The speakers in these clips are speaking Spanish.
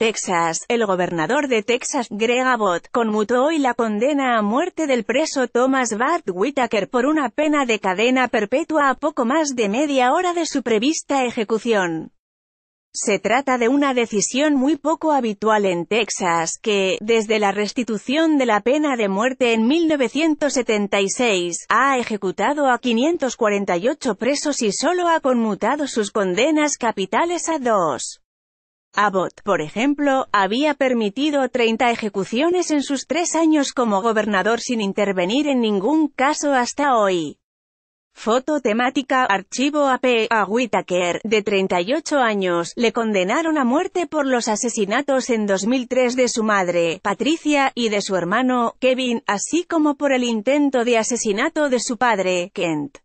Texas, el gobernador de Texas, Greg Abbott, conmutó hoy la condena a muerte del preso Thomas Bart Whitaker por una pena de cadena perpetua a poco más de media hora de su prevista ejecución. Se trata de una decisión muy poco habitual en Texas, que, desde la restitución de la pena de muerte en 1976, ha ejecutado a 548 presos y solo ha conmutado sus condenas capitales a dos. Abbott, por ejemplo, había permitido 30 ejecuciones en sus tres años como gobernador sin intervenir en ningún caso hasta hoy. Foto temática, archivo AP, a Whitaker, de 38 años, le condenaron a muerte por los asesinatos en 2003 de su madre, Patricia, y de su hermano, Kevin, así como por el intento de asesinato de su padre, Kent.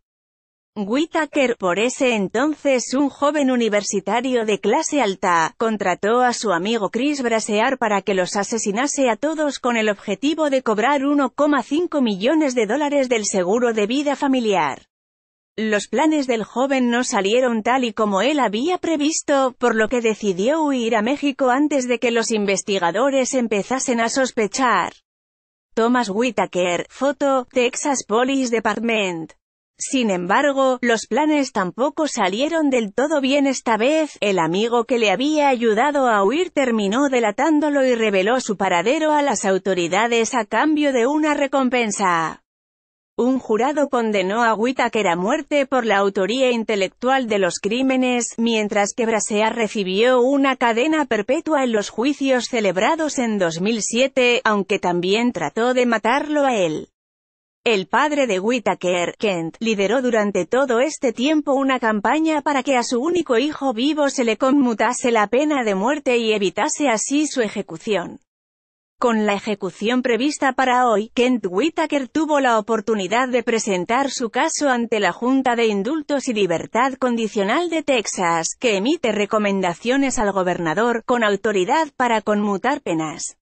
Whitaker, por ese entonces un joven universitario de clase alta, contrató a su amigo Chris Brasear para que los asesinase a todos con el objetivo de cobrar 1,5 millones de dólares del seguro de vida familiar. Los planes del joven no salieron tal y como él había previsto, por lo que decidió huir a México antes de que los investigadores empezasen a sospechar. Thomas Whitaker, foto, Texas Police Department. Sin embargo, los planes tampoco salieron del todo bien esta vez, el amigo que le había ayudado a huir terminó delatándolo y reveló su paradero a las autoridades a cambio de una recompensa. Un jurado condenó a Whittaker a muerte por la autoría intelectual de los crímenes, mientras que Brasea recibió una cadena perpetua en los juicios celebrados en 2007, aunque también trató de matarlo a él. El padre de Whittaker, Kent, lideró durante todo este tiempo una campaña para que a su único hijo vivo se le conmutase la pena de muerte y evitase así su ejecución. Con la ejecución prevista para hoy, Kent Whittaker tuvo la oportunidad de presentar su caso ante la Junta de Indultos y Libertad Condicional de Texas, que emite recomendaciones al gobernador, con autoridad para conmutar penas.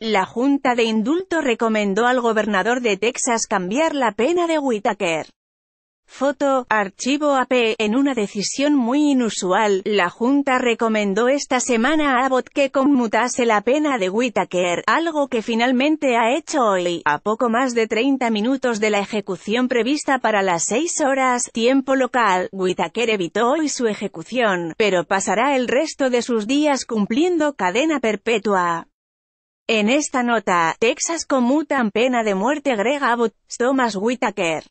La Junta de Indulto recomendó al gobernador de Texas cambiar la pena de Whitaker. Foto, archivo AP, e. en una decisión muy inusual, la Junta recomendó esta semana a Abbott que conmutase la pena de Whitaker, algo que finalmente ha hecho hoy, a poco más de 30 minutos de la ejecución prevista para las 6 horas, tiempo local, Whitaker evitó hoy su ejecución, pero pasará el resto de sus días cumpliendo cadena perpetua. En esta nota, Texas conmutan pena de muerte Greg Abbott, Thomas Whitaker.